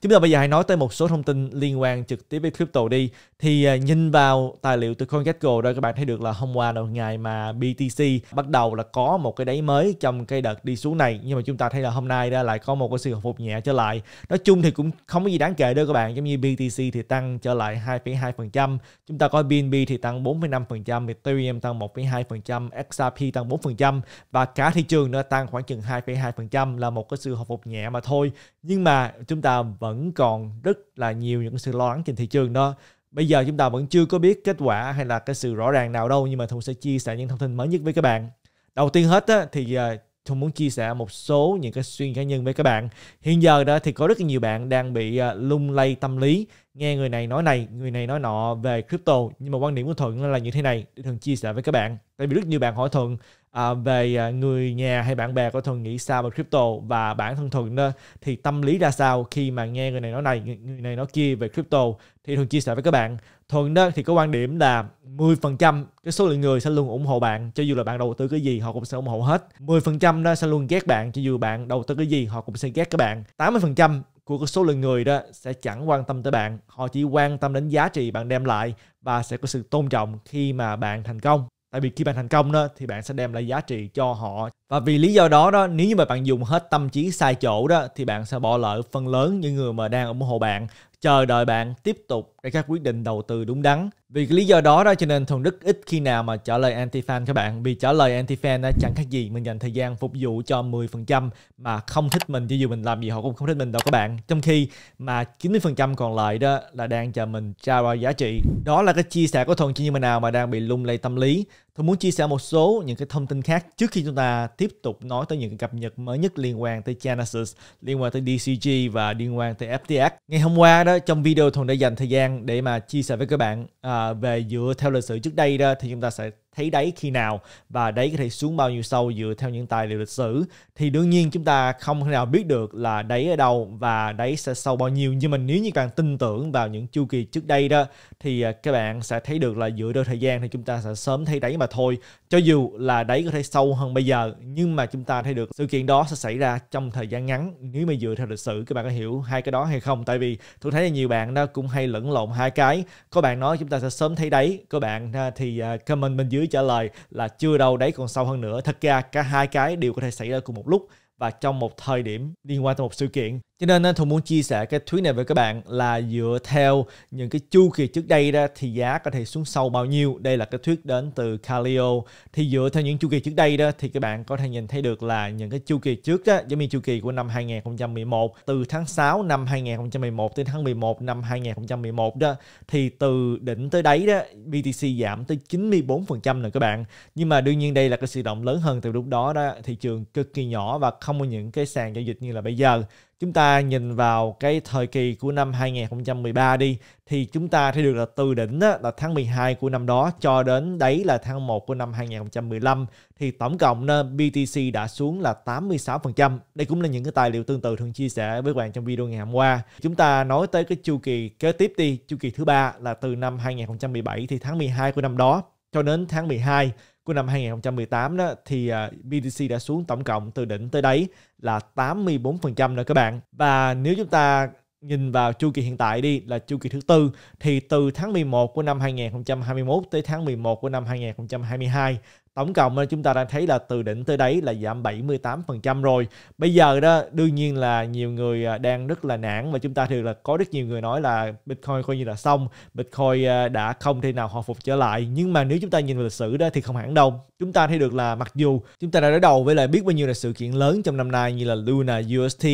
Chúng ta bây giờ hãy nói tới một số thông tin liên quan trực tiếp với crypto đi. Thì à, nhìn vào tài liệu từ CoinGecko đó các bạn thấy được là hôm qua là ngày mà BTC bắt đầu là có một cái đáy mới trong cái đợt đi xuống này nhưng mà chúng ta thấy là hôm nay ra lại có một cái sự hồi phục nhẹ trở lại. Nói chung thì cũng không có gì đáng kể đâu các bạn. Giống như BTC thì tăng trở lại 2,2%, chúng ta có BNB thì tăng 4,5%, Ethereum tăng 1,2%, XRP tăng 4% và cả thị trường nó tăng khoảng chừng 2,2% là một cái sự hồi phục nhẹ mà thôi. Nhưng mà chúng ta vẫn vẫn còn rất là nhiều những sự lo lắng trên thị trường đó bây giờ chúng ta vẫn chưa có biết kết quả hay là cái sự rõ ràng nào đâu nhưng mà Thu sẽ chia sẻ những thông tin mới nhất với các bạn đầu tiên hết á, thì à, Thu muốn chia sẻ một số những cái suy nghĩ cá nhân với các bạn hiện giờ đó thì có rất nhiều bạn đang bị à, lung lay tâm lý nghe người này nói này người này nói nọ về crypto nhưng mà quan điểm của Thuận là như thế này để Thuận chia sẻ với các bạn tại vì rất nhiều bạn hỏi Thuận à, về à, người nhà hay bạn bè của thuần nghĩ sao về crypto và bản thân thuần đó, thì tâm lý ra sao khi mà nghe người này nói này người này nói kia về crypto thì thuần chia sẻ với các bạn thuần đó thì có quan điểm là 10% cái số lượng người sẽ luôn ủng hộ bạn cho dù là bạn đầu tư cái gì họ cũng sẽ ủng hộ hết 10% đó sẽ luôn ghét bạn cho dù bạn đầu tư cái gì họ cũng sẽ ghét các bạn 80% của số lượng người đó sẽ chẳng quan tâm tới bạn họ chỉ quan tâm đến giá trị bạn đem lại và sẽ có sự tôn trọng khi mà bạn thành công tại vì khi bạn thành công đó thì bạn sẽ đem lại giá trị cho họ và vì lý do đó đó nếu như mà bạn dùng hết tâm trí sai chỗ đó thì bạn sẽ bỏ lỡ phần lớn những người mà đang ủng hộ bạn chờ đợi bạn tiếp tục để các quyết định đầu tư đúng đắn vì cái lý do đó đó cho nên thường rất ít khi nào mà trả lời anti fan các bạn vì trả lời anti fan đó chẳng khác gì mình dành thời gian phục vụ cho 10% mà không thích mình cho dù mình làm gì họ cũng không thích mình đâu các bạn trong khi mà 90% còn lại đó là đang chờ mình trao ra giá trị đó là cái chia sẻ của thuần cho như mà nào mà đang bị lung lay tâm lý tôi muốn chia sẻ một số những cái thông tin khác trước khi chúng ta tiếp tục nói tới những cập nhật mới nhất liên quan tới Genesis, liên quan tới DCG và liên quan tới FTX. Ngày hôm qua đó trong video Thuần đã dành thời gian để mà chia sẻ với các bạn à, về dựa theo lịch sử trước đây đó thì chúng ta sẽ thấy đáy khi nào và đáy có thể xuống bao nhiêu sâu dựa theo những tài liệu lịch sử thì đương nhiên chúng ta không thể nào biết được là đáy ở đâu và đáy sẽ sâu bao nhiêu nhưng mà nếu như bạn tin tưởng vào những chu kỳ trước đây đó thì à, các bạn sẽ thấy được là dựa theo thời gian thì chúng ta sẽ sớm thấy đáy mà thôi cho dù là đáy có thể sâu hơn bây giờ nhưng mà chúng ta thấy được sự kiện đó sẽ xảy ra trong thời gian ngắn nếu mà dựa theo lịch sử các bạn có hiểu hai cái đó hay không tại vì tôi thấy là nhiều bạn đó cũng hay lẫn lộn hai cái có bạn nói chúng ta sẽ sớm thấy đáy có bạn à, thì à, comment bên dưới trả lời là chưa đâu đấy còn sâu hơn nữa thật ra cả hai cái đều có thể xảy ra cùng một lúc và trong một thời điểm liên quan tới một sự kiện cho nên Thùng muốn chia sẻ cái thuyết này với các bạn là dựa theo những cái chu kỳ trước đây đó thì giá có thể xuống sâu bao nhiêu. Đây là cái thuyết đến từ Calio. Thì dựa theo những chu kỳ trước đây đó thì các bạn có thể nhìn thấy được là những cái chu kỳ trước đó giống như chu kỳ của năm 2011 từ tháng 6 năm 2011 tới tháng 11 năm 2011 đó thì từ đỉnh tới đáy đó BTC giảm tới 94% rồi các bạn. Nhưng mà đương nhiên đây là cái sự động lớn hơn từ lúc đó đó thị trường cực kỳ nhỏ và không có những cái sàn giao dịch như là bây giờ chúng ta nhìn vào cái thời kỳ của năm 2013 đi thì chúng ta thấy được là từ đỉnh á, là tháng 12 của năm đó cho đến đấy là tháng 1 của năm 2015 thì tổng cộng BTC đã xuống là 86%. Đây cũng là những cái tài liệu tương tự thường chia sẻ với bạn trong video ngày hôm qua. Chúng ta nói tới cái chu kỳ kế tiếp đi, chu kỳ thứ ba là từ năm 2017 thì tháng 12 của năm đó cho đến tháng 12 của năm 2018 đó thì à, BTC đã xuống tổng cộng từ đỉnh tới đáy là 84% rồi các bạn. Và nếu chúng ta nhìn vào chu kỳ hiện tại đi là chu kỳ thứ tư thì từ tháng 11 của năm 2021 tới tháng 11 của năm 2022 Tổng cộng chúng ta đang thấy là từ đỉnh tới đáy là giảm 78% rồi. Bây giờ đó đương nhiên là nhiều người à, đang rất là nản và chúng ta thường là có rất nhiều người nói là Bitcoin coi như là xong, Bitcoin à, đã không thể nào hồi phục trở lại. Nhưng mà nếu chúng ta nhìn vào lịch sử đó thì không hẳn đâu. Chúng ta thấy được là mặc dù chúng ta đã đối đầu với lại biết bao nhiêu là sự kiện lớn trong năm nay như là Luna UST,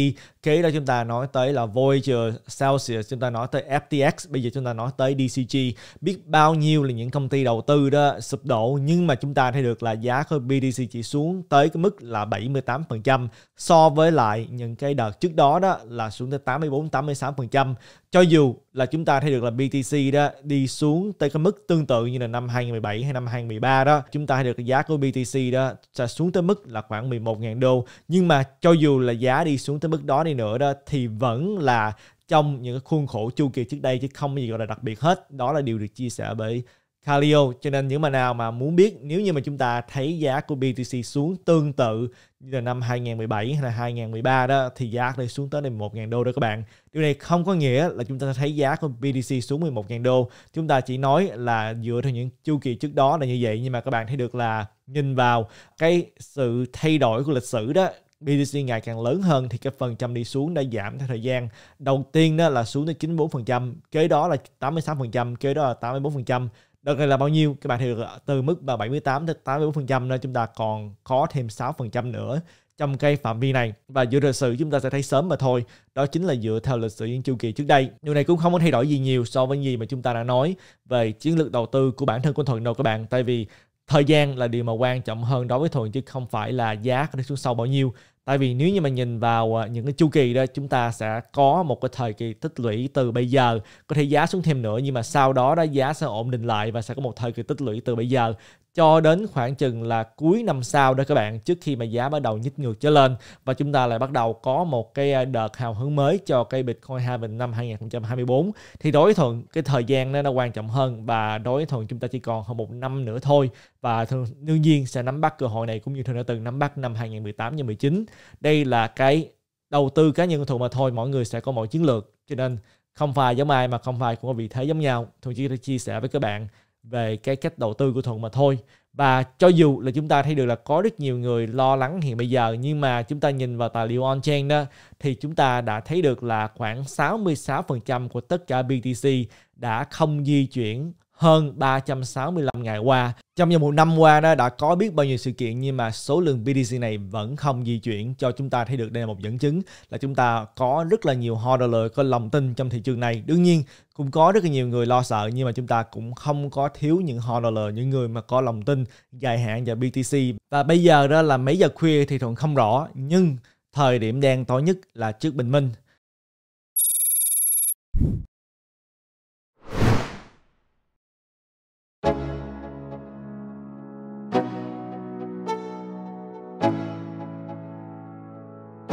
kế đó chúng ta nói tới là Voyager, Celsius, chúng ta nói tới FTX, bây giờ chúng ta nói tới DCG. Biết bao nhiêu là những công ty đầu tư đó sụp đổ nhưng mà chúng ta thấy được được là giá của BTC chỉ xuống tới cái mức là 78% so với lại những cái đợt trước đó đó là xuống tới 84 86%. Cho dù là chúng ta thấy được là BTC đó đi xuống tới cái mức tương tự như là năm 2017 hay năm 2013 đó, chúng ta thấy được giá của BTC đó sẽ xuống tới mức là khoảng 11.000 đô. Nhưng mà cho dù là giá đi xuống tới mức đó đi nữa đó thì vẫn là trong những khuôn khổ chu kỳ trước đây chứ không có gì gọi là đặc biệt hết. Đó là điều được chia sẻ bởi Calio cho nên những mà nào mà muốn biết nếu như mà chúng ta thấy giá của BTC xuống tương tự như là năm 2017 hay là 2013 đó thì giá đây xuống tới đây 1 000 đô đó các bạn. Điều này không có nghĩa là chúng ta thấy giá của BTC xuống 11.000 đô. Chúng ta chỉ nói là dựa theo những chu kỳ trước đó là như vậy nhưng mà các bạn thấy được là nhìn vào cái sự thay đổi của lịch sử đó BTC ngày càng lớn hơn thì cái phần trăm đi xuống đã giảm theo thời gian. Đầu tiên đó là xuống tới 94%, kế đó là 86%, kế đó là 84% đợt này là bao nhiêu các bạn thấy được từ mức là 78 đến 84% nên chúng ta còn có thêm 6% nữa trong cái phạm vi này và dựa lịch sử chúng ta sẽ thấy sớm mà thôi đó chính là dựa theo lịch sử những chu kỳ trước đây điều này cũng không có thay đổi gì nhiều so với gì mà chúng ta đã nói về chiến lược đầu tư của bản thân của thuận đâu các bạn tại vì thời gian là điều mà quan trọng hơn đối với thuận chứ không phải là giá có đi xuống sâu bao nhiêu tại vì nếu như mà nhìn vào à, những cái chu kỳ đó chúng ta sẽ có một cái thời kỳ tích lũy từ bây giờ có thể giá xuống thêm nữa nhưng mà sau đó đó giá sẽ ổn định lại và sẽ có một thời kỳ tích lũy từ bây giờ cho đến khoảng chừng là cuối năm sau đó các bạn trước khi mà giá bắt đầu nhích ngược trở lên và chúng ta lại bắt đầu có một cái à, đợt hào hứng mới cho cái Bitcoin Halving năm 2024 thì đối với Thuận cái thời gian đó nó quan trọng hơn và đối với Thuận chúng ta chỉ còn hơn một năm nữa thôi và thường đương nhiên sẽ nắm bắt cơ hội này cũng như Thuận đã từng nắm bắt năm 2018 và 19 đây là cái đầu tư cá nhân của Thuận mà thôi mọi người sẽ có mọi chiến lược cho nên không phải giống ai mà không phải cũng có vị thế giống nhau Thuận chỉ chia sẻ với các bạn về cái cách đầu tư của thuận mà thôi và cho dù là chúng ta thấy được là có rất nhiều người lo lắng hiện bây giờ nhưng mà chúng ta nhìn vào tài liệu on-chain đó thì chúng ta đã thấy được là khoảng 66% của tất cả BTC đã không di chuyển hơn 365 ngày qua. Trong vòng một năm qua đó đã có biết bao nhiêu sự kiện nhưng mà số lượng BTC này vẫn không di chuyển cho chúng ta thấy được đây là một dẫn chứng là chúng ta có rất là nhiều hodler có lòng tin trong thị trường này. Đương nhiên cũng có rất là nhiều người lo sợ nhưng mà chúng ta cũng không có thiếu những hodler những người mà có lòng tin dài hạn và BTC. Và bây giờ đó là mấy giờ khuya thì thuận không rõ nhưng thời điểm đen tối nhất là trước bình minh